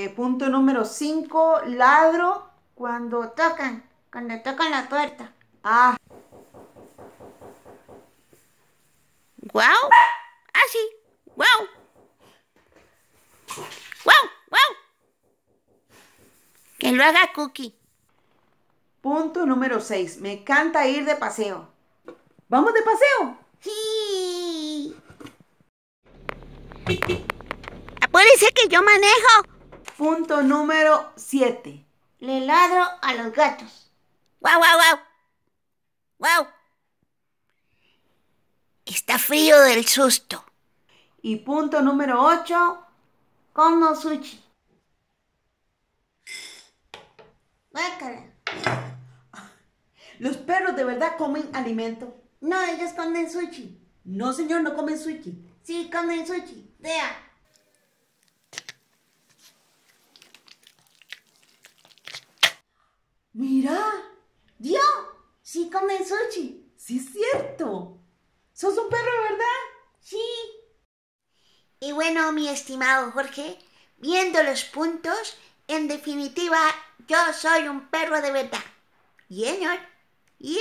Eh, punto número 5, ladro cuando tocan, cuando tocan la puerta. Ah. ¡Guau! Wow. Ah, sí. ¡Guau! Wow. ¡Guau! ¡Guau! Que lo haga Cookie. Punto número 6. Me encanta ir de paseo. ¿Vamos de paseo? Sí. ser que yo manejo. Punto número 7. Le ladro a los gatos. ¡Guau, guau, guau! ¡Guau! Está frío del susto. Y punto número 8. Como sushi. Bácala. ¿Los perros de verdad comen alimento? No, ellos comen sushi. No, señor, no comen sushi. Sí, comen sushi. Vea. Mira, ¡Dio! sí comen sushi. Sí, es cierto. Sos un perro, ¿verdad? Sí. Y bueno, mi estimado Jorge, viendo los puntos, en definitiva, yo soy un perro de verdad. ¿Y señor? ¿Y